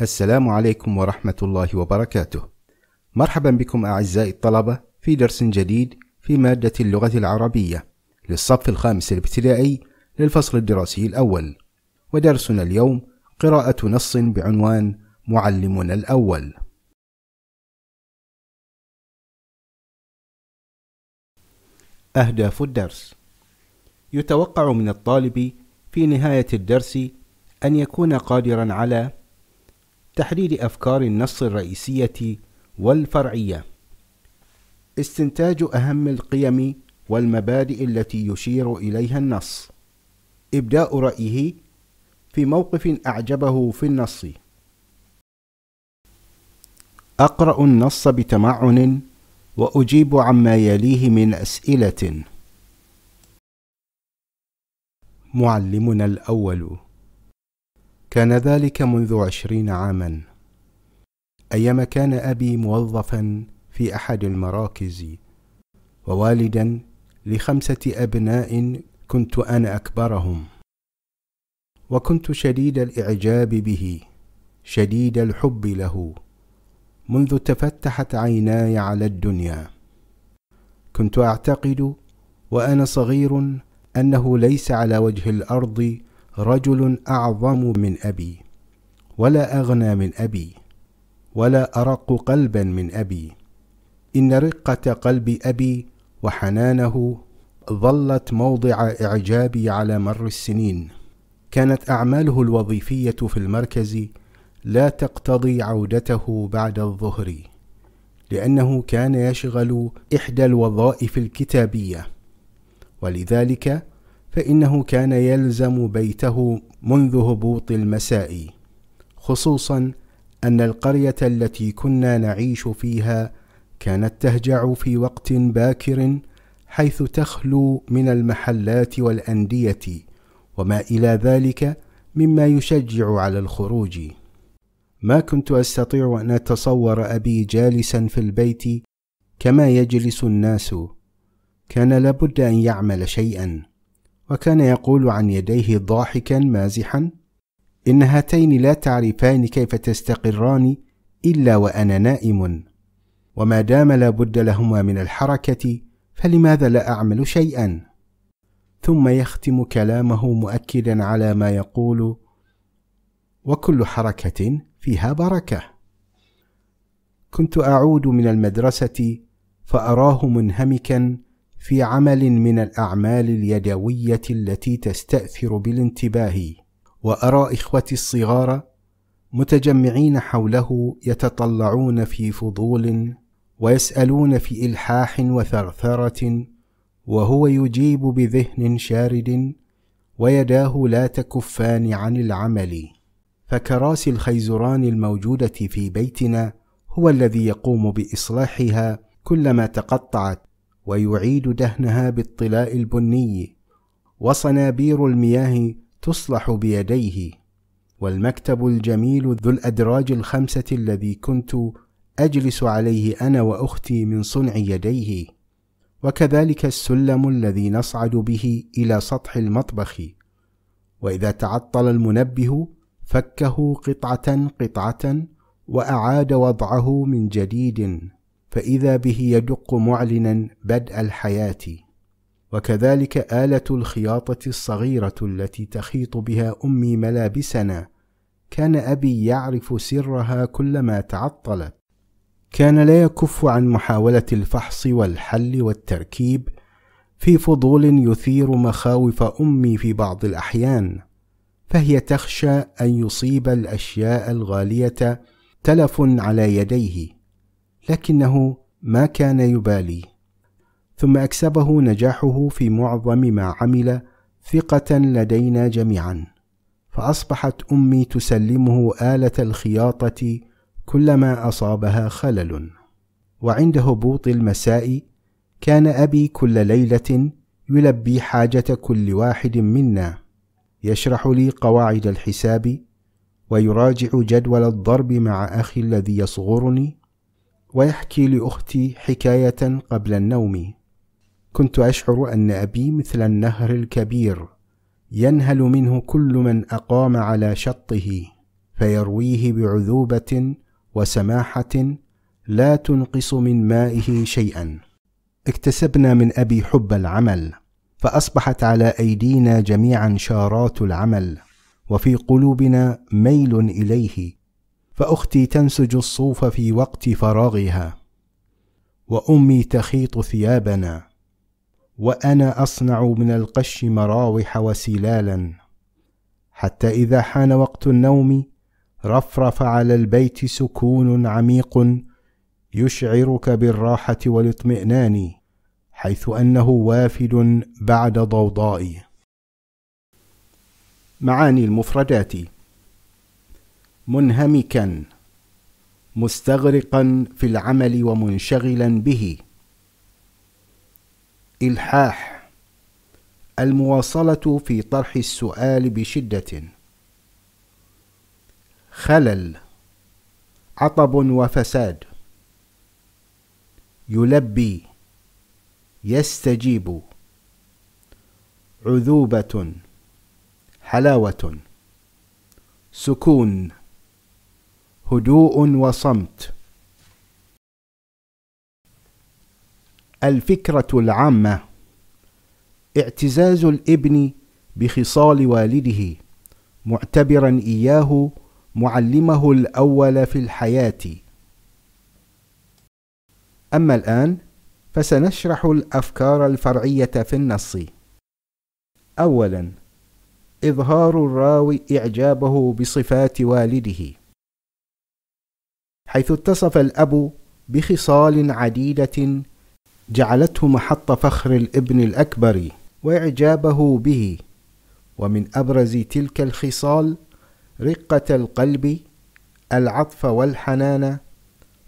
السلام عليكم ورحمة الله وبركاته. مرحبا بكم أعزائي الطلبة في درس جديد في مادة اللغة العربية للصف الخامس الابتدائي للفصل الدراسي الأول. ودرسنا اليوم قراءة نص بعنوان معلمنا الأول. أهداف الدرس يتوقع من الطالب في نهاية الدرس أن يكون قادرا على تحرير أفكار النص الرئيسية والفرعية استنتاج أهم القيم والمبادئ التي يشير إليها النص إبداء رأيه في موقف أعجبه في النص أقرأ النص بتمعن وأجيب عما يليه من أسئلة معلمنا الأول كان ذلك منذ عشرين عاما ايما كان ابي موظفا في احد المراكز ووالدا لخمسه ابناء كنت انا اكبرهم وكنت شديد الاعجاب به شديد الحب له منذ تفتحت عيناي على الدنيا كنت اعتقد وانا صغير انه ليس على وجه الارض رجل أعظم من أبي ولا أغنى من أبي ولا أرق قلبا من أبي إن رقة قلب أبي وحنانه ظلت موضع إعجابي على مر السنين كانت أعماله الوظيفية في المركز لا تقتضي عودته بعد الظهر لأنه كان يشغل إحدى الوظائف الكتابية ولذلك فإنه كان يلزم بيته منذ هبوط المساء خصوصا أن القرية التي كنا نعيش فيها كانت تهجع في وقت باكر حيث تخلو من المحلات والأندية وما إلى ذلك مما يشجع على الخروج ما كنت أستطيع أن أتصور أبي جالسا في البيت كما يجلس الناس كان لابد أن يعمل شيئا وكان يقول عن يديه ضاحكا مازحا ان هاتين لا تعرفان كيف تستقران الا وانا نائم وما دام لا بد لهما من الحركه فلماذا لا اعمل شيئا ثم يختم كلامه مؤكدا على ما يقول وكل حركه فيها بركه كنت اعود من المدرسه فاراه منهمكا في عمل من الاعمال اليدويه التي تستاثر بالانتباه وارى اخوتي الصغار متجمعين حوله يتطلعون في فضول ويسالون في الحاح وثرثره وهو يجيب بذهن شارد ويداه لا تكفان عن العمل فكراسي الخيزران الموجوده في بيتنا هو الذي يقوم باصلاحها كلما تقطعت ويعيد دهنها بالطلاء البني وصنابير المياه تصلح بيديه والمكتب الجميل ذو الادراج الخمسه الذي كنت اجلس عليه انا واختي من صنع يديه وكذلك السلم الذي نصعد به الى سطح المطبخ واذا تعطل المنبه فكه قطعه قطعه واعاد وضعه من جديد فإذا به يدق معلنا بدء الحياة وكذلك آلة الخياطة الصغيرة التي تخيط بها أمي ملابسنا كان أبي يعرف سرها كلما تعطلت كان لا يكف عن محاولة الفحص والحل والتركيب في فضول يثير مخاوف أمي في بعض الأحيان فهي تخشى أن يصيب الأشياء الغالية تلف على يديه لكنه ما كان يبالي ثم اكسبه نجاحه في معظم ما عمل ثقه لدينا جميعا فاصبحت امي تسلمه اله الخياطه كلما اصابها خلل وعند هبوط المساء كان ابي كل ليله يلبي حاجه كل واحد منا يشرح لي قواعد الحساب ويراجع جدول الضرب مع اخي الذي يصغرني ويحكي لأختي حكاية قبل النوم كنت أشعر أن أبي مثل النهر الكبير ينهل منه كل من أقام على شطه فيرويه بعذوبة وسماحة لا تنقص من مائه شيئا اكتسبنا من أبي حب العمل فأصبحت على أيدينا جميعا شارات العمل وفي قلوبنا ميل إليه فأختي تنسج الصوف في وقت فراغها وأمي تخيط ثيابنا وأنا أصنع من القش مراوح وسلالا حتى إذا حان وقت النوم رفرف على البيت سكون عميق يشعرك بالراحة والاطمئنان حيث أنه وافد بعد ضوضاء معاني المفردات منهمكا مستغرقا في العمل ومنشغلا به الحاح المواصله في طرح السؤال بشده خلل عطب وفساد يلبي يستجيب عذوبه حلاوه سكون هدوء وصمت الفكره العامه اعتزاز الابن بخصال والده معتبرا اياه معلمه الاول في الحياه اما الان فسنشرح الافكار الفرعيه في النص اولا اظهار الراوي اعجابه بصفات والده حيث اتصف الأب بخصال عديدة جعلته محط فخر الابن الأكبر وإعجابه به ومن أبرز تلك الخصال رقة القلب العطف والحنان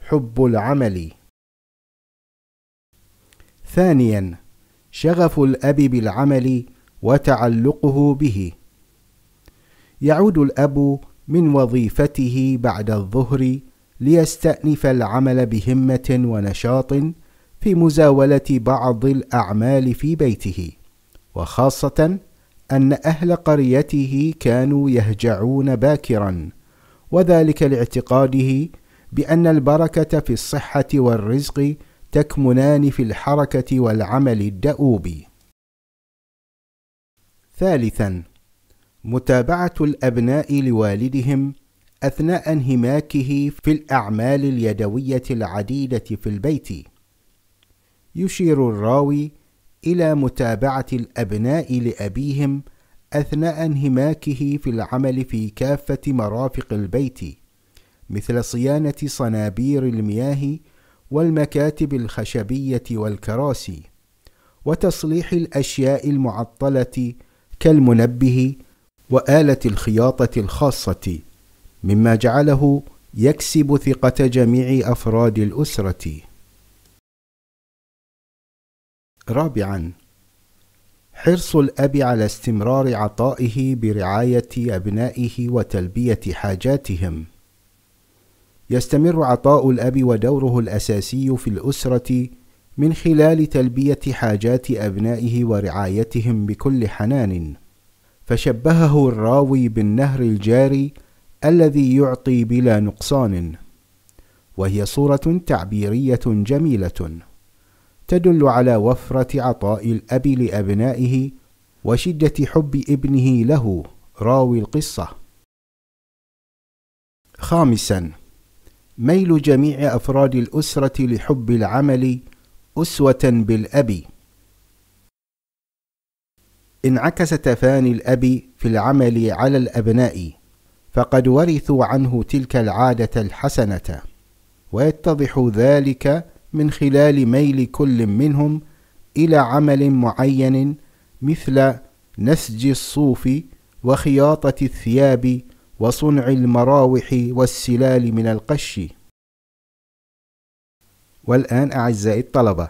حب العمل ثانيا شغف الأب بالعمل وتعلقه به يعود الأب من وظيفته بعد الظهر ليستأنف العمل بهمة ونشاط في مزاولة بعض الأعمال في بيته، وخاصة أن أهل قريته كانوا يهجعون باكرًا، وذلك لاعتقاده بأن البركة في الصحة والرزق تكمنان في الحركة والعمل الدؤوب. ثالثًا: متابعة الأبناء لوالدهم أثناء انهماكه في الأعمال اليدوية العديدة في البيت. يشير الراوي إلى متابعة الأبناء لأبيهم أثناء انهماكه في العمل في كافة مرافق البيت، مثل صيانة صنابير المياه والمكاتب الخشبية والكراسي، وتصليح الأشياء المعطلة كالمنبه وآلة الخياطة الخاصة. مما جعله يكسب ثقة جميع أفراد الأسرة. رابعًا: حرص الأب على استمرار عطائه برعاية أبنائه وتلبية حاجاتهم. يستمر عطاء الأب ودوره الأساسي في الأسرة من خلال تلبية حاجات أبنائه ورعايتهم بكل حنان، فشبهه الراوي بالنهر الجاري الذي يعطي بلا نقصان وهي صوره تعبيريه جميله تدل على وفره عطاء الاب لابنائه وشده حب ابنه له راوي القصه خامسا ميل جميع افراد الاسره لحب العمل اسوه بالاب انعكس تفاني الاب في العمل على الابناء فقد ورثوا عنه تلك العاده الحسنه ويتضح ذلك من خلال ميل كل منهم الى عمل معين مثل نسج الصوف وخياطه الثياب وصنع المراوح والسلال من القش والان اعزائي الطلبه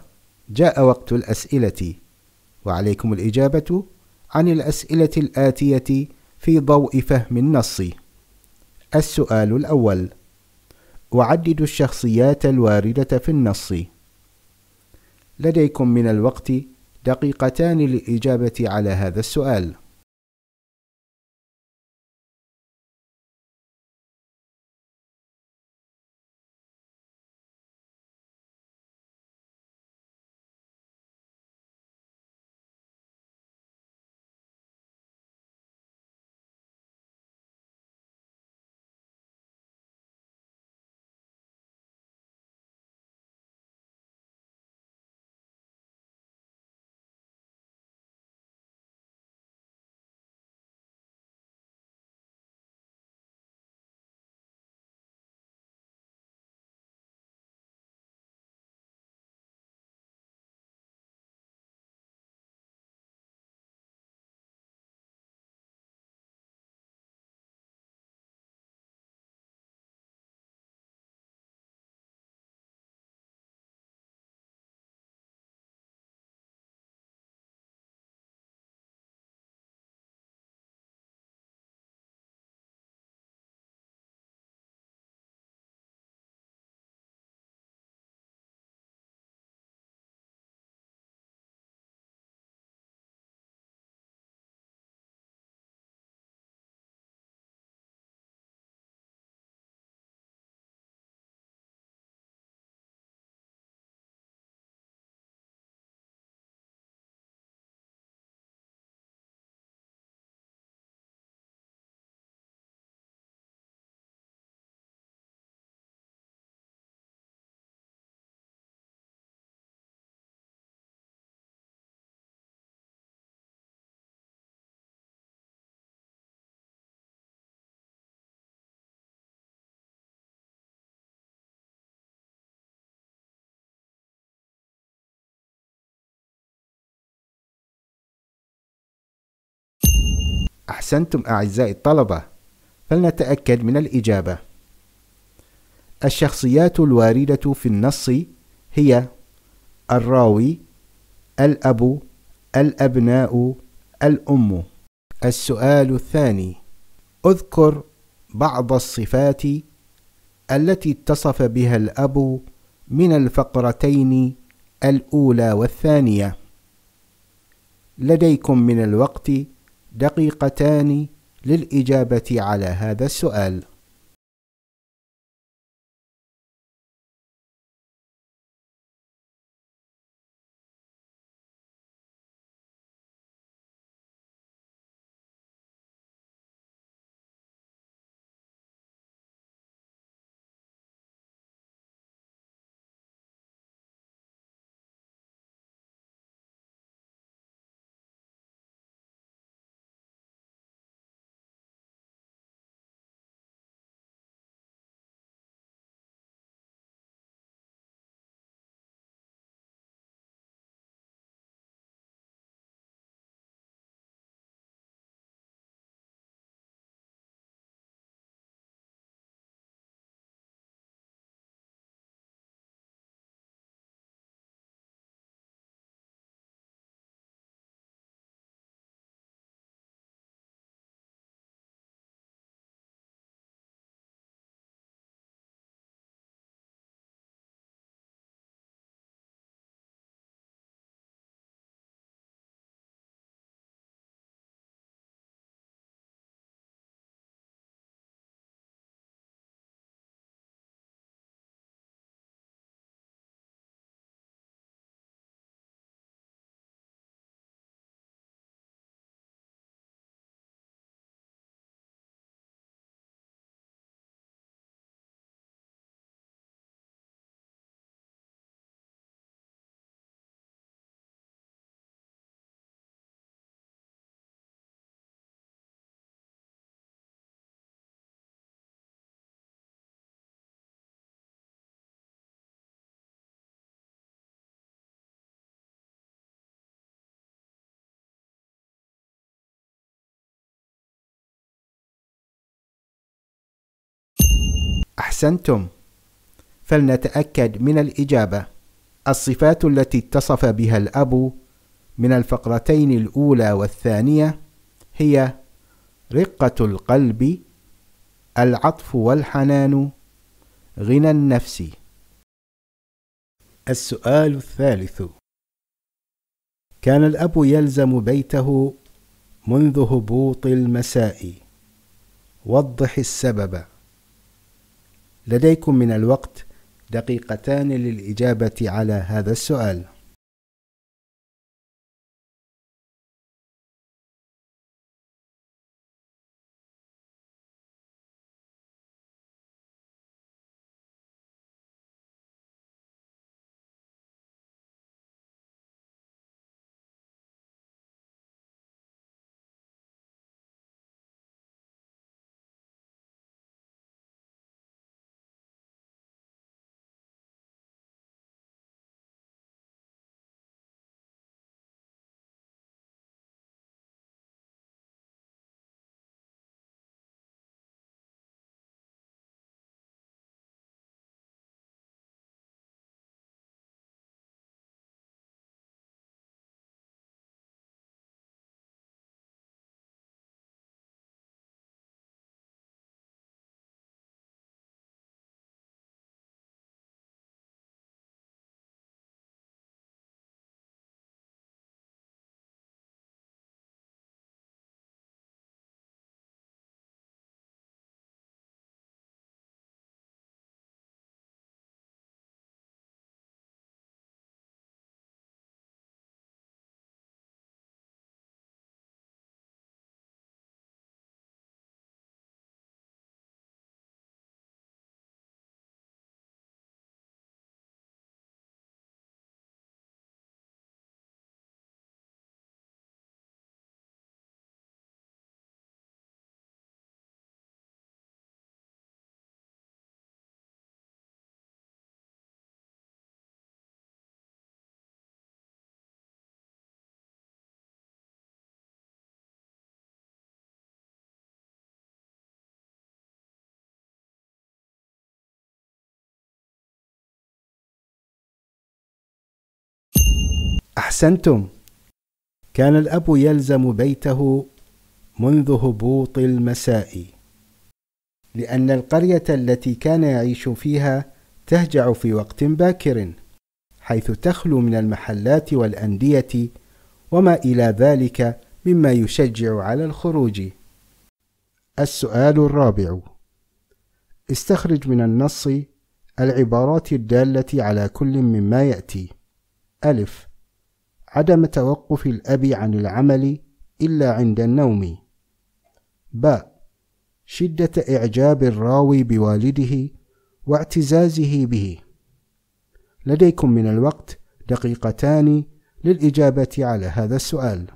جاء وقت الاسئله وعليكم الاجابه عن الاسئله الاتيه في ضوء فهم النص السؤال الأول: أعدد الشخصيات الواردة في النص. لديكم من الوقت دقيقتان للإجابة على هذا السؤال. أحسنتم أعزائي الطلبة فلنتأكد من الإجابة الشخصيات الواردة في النص هي الراوي الأب الأبناء الأم السؤال الثاني اذكر بعض الصفات التي اتصف بها الأب من الفقرتين الأولى والثانية لديكم من الوقت دقيقتان للإجابة على هذا السؤال أحسنتم فلنتأكد من الإجابة الصفات التي اتصف بها الأب من الفقرتين الأولى والثانية هي رقة القلب العطف والحنان غنى النفس السؤال الثالث كان الأب يلزم بيته منذ هبوط المساء وضح السبب لديكم من الوقت دقيقتان للإجابة على هذا السؤال احسنتم كان الاب يلزم بيته منذ هبوط المساء لان القريه التي كان يعيش فيها تهجع في وقت باكر حيث تخلو من المحلات والانديه وما الى ذلك مما يشجع على الخروج السؤال الرابع استخرج من النص العبارات الداله على كل مما ياتي ألف عدم توقف الأب عن العمل إلا عند النوم ب شدة إعجاب الراوي بوالده واعتزازه به لديكم من الوقت دقيقتان للإجابة على هذا السؤال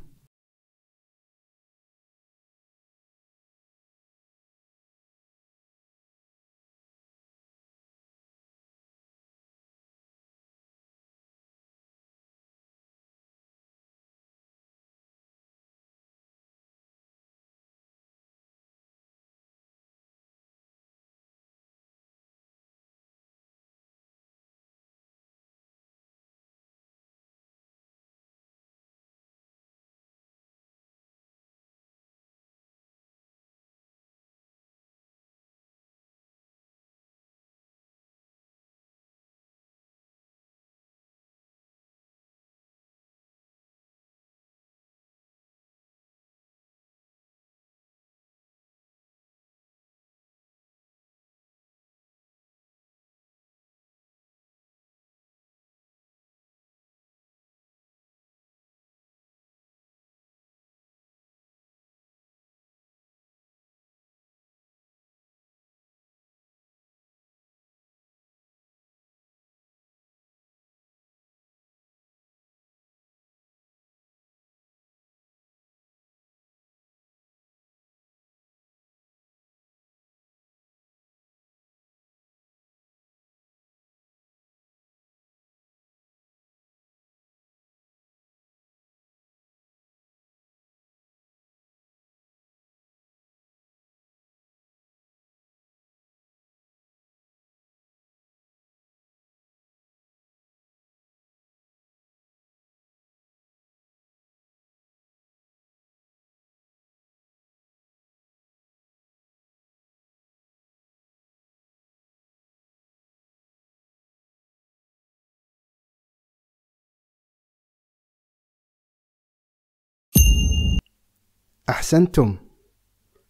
أحسنتم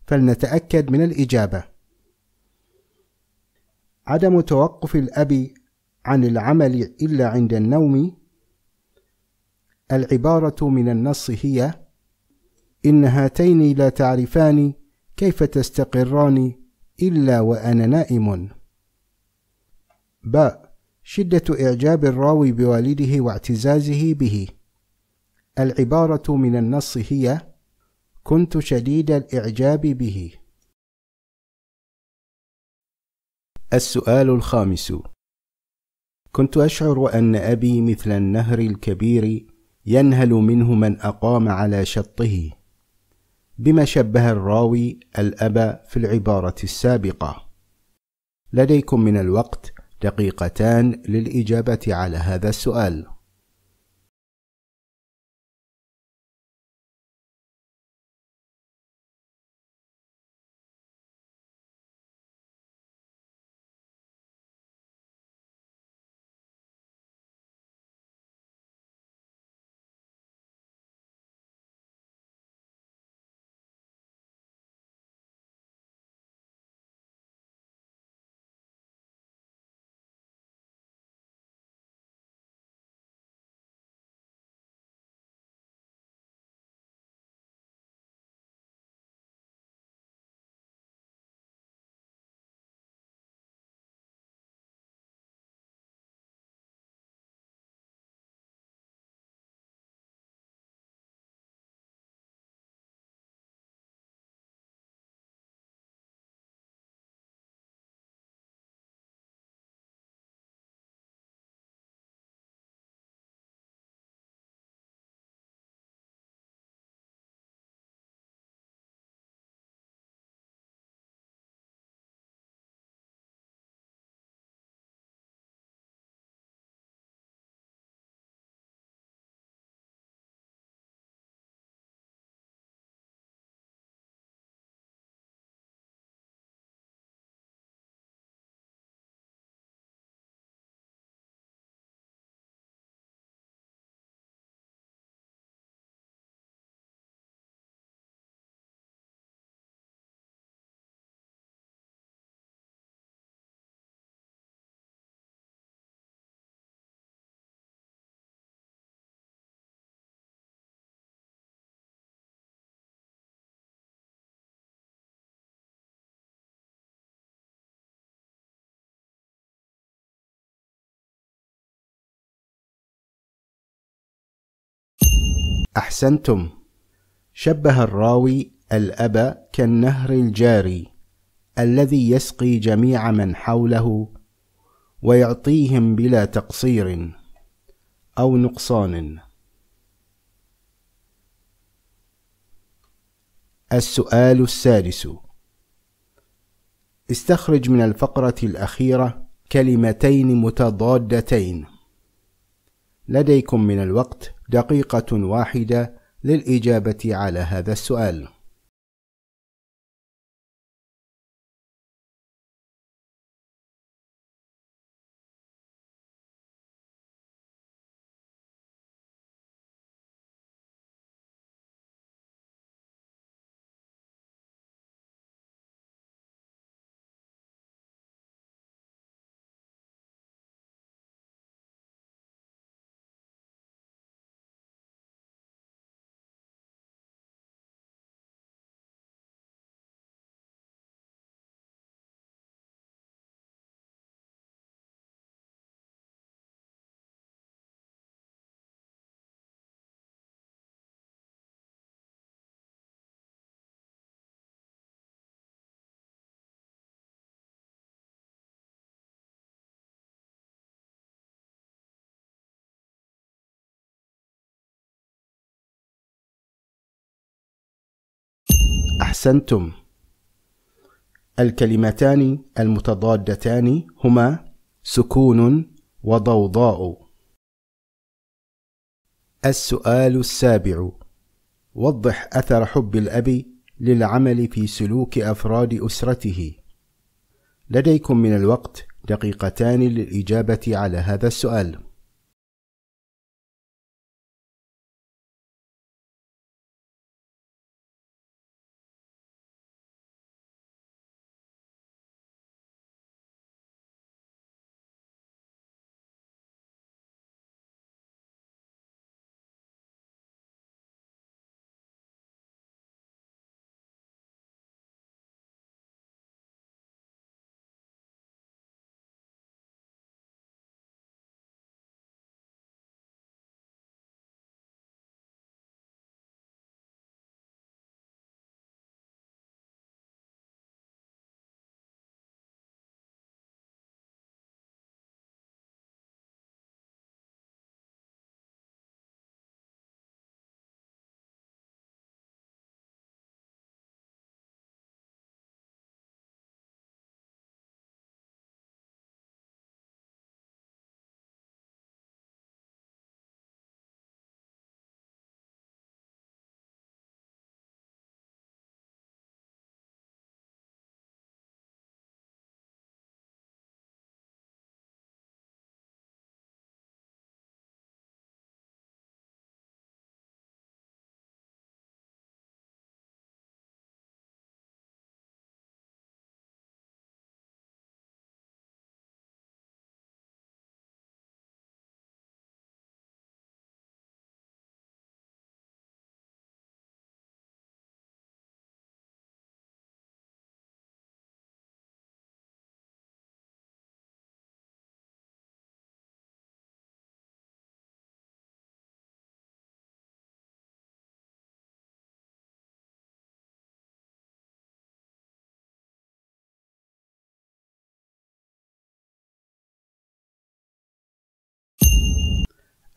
فلنتأكد من الإجابة عدم توقف الأب عن العمل إلا عند النوم العبارة من النص هي إن هاتين لا تعرفان كيف تستقران إلا وأنا نائم باء شدة إعجاب الراوي بوالده واعتزازه به العبارة من النص هي كنت شديد الإعجاب به. السؤال الخامس: كنت أشعر أن أبي مثل النهر الكبير ينهل منه من أقام على شطه، بما شبه الراوي الأب في العبارة السابقة. لديكم من الوقت دقيقتان للإجابة على هذا السؤال. أحسنتم شبه الراوي الأب كالنهر الجاري الذي يسقي جميع من حوله ويعطيهم بلا تقصير أو نقصان السؤال السادس استخرج من الفقرة الأخيرة كلمتين متضادتين لديكم من الوقت دقيقة واحدة للإجابة على هذا السؤال أحسنتم الكلمتان المتضادتان هما سكون وضوضاء السؤال السابع وضح أثر حب الأب للعمل في سلوك أفراد أسرته لديكم من الوقت دقيقتان للإجابة على هذا السؤال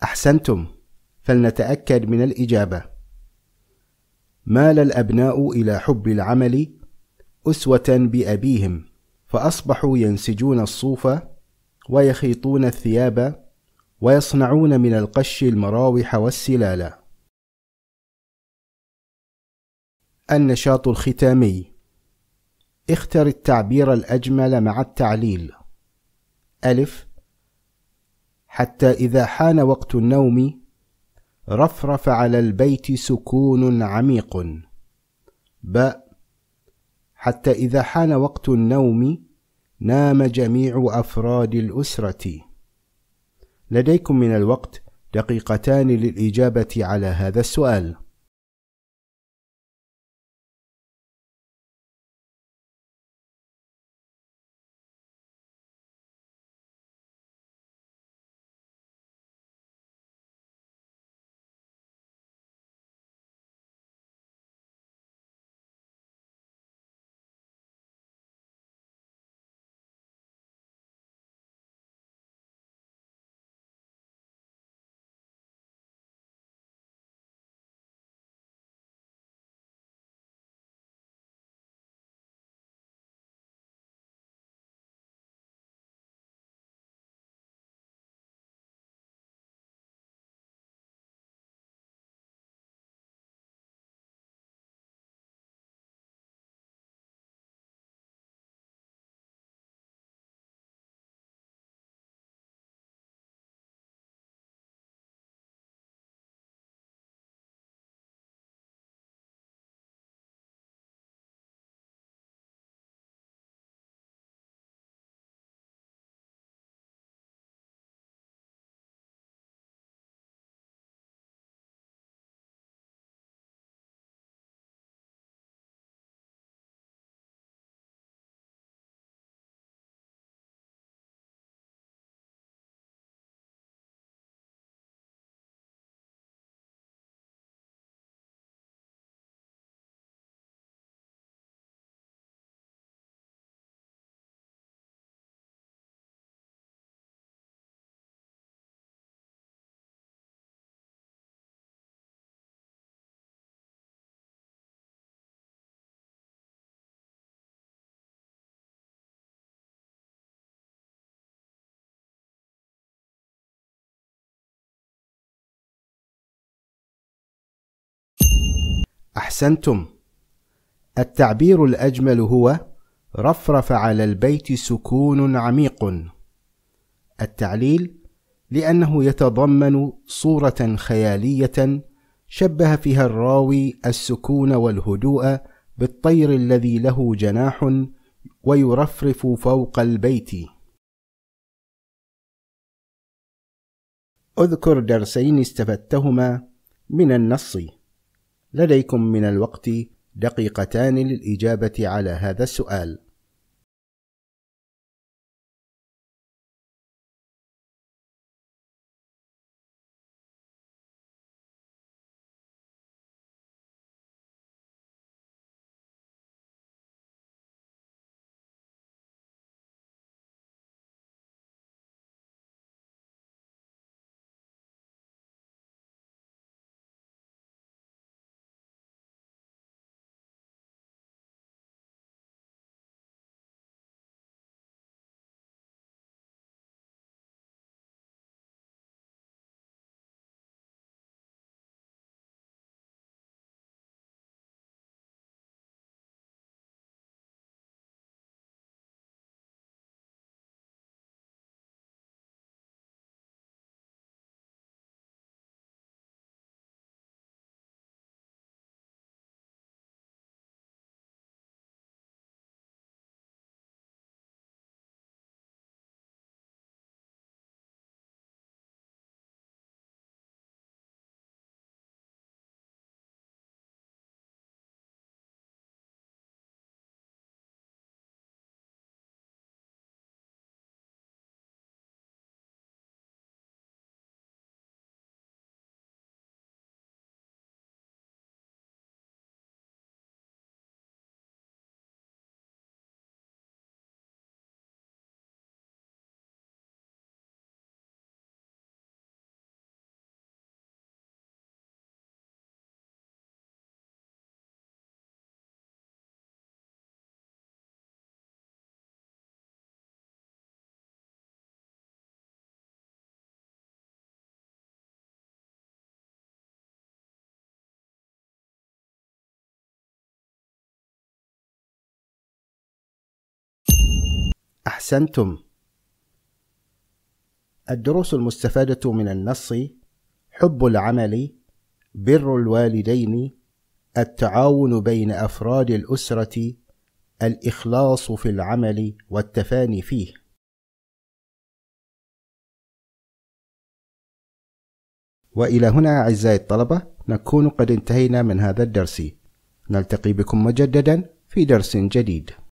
أحسنتم فلنتأكد من الإجابة مال الأبناء إلى حب العمل أسوة بأبيهم فأصبحوا ينسجون الصوف ويخيطون الثياب ويصنعون من القش المراوح والسلالة النشاط الختامي اختر التعبير الأجمل مع التعليل ألف حتى إذا حان وقت النوم رفرف على البيت سكون عميق ب حتى إذا حان وقت النوم نام جميع أفراد الأسرة لديكم من الوقت دقيقتان للإجابة على هذا السؤال أحسنتم. التعبير الأجمل هو رفرف على البيت سكون عميق. التعليل لأنه يتضمن صورة خيالية شبه فيها الراوي السكون والهدوء بالطير الذي له جناح ويرفرف فوق البيت. اذكر درسين استفدتهما من النص لديكم من الوقت دقيقتان للإجابة على هذا السؤال أحسنتم. الدروس المستفادة من النص: حب العمل، بر الوالدين، التعاون بين أفراد الأسرة، الإخلاص في العمل والتفاني فيه. وإلى هنا أعزائي الطلبة نكون قد انتهينا من هذا الدرس. نلتقي بكم مجددا في درس جديد.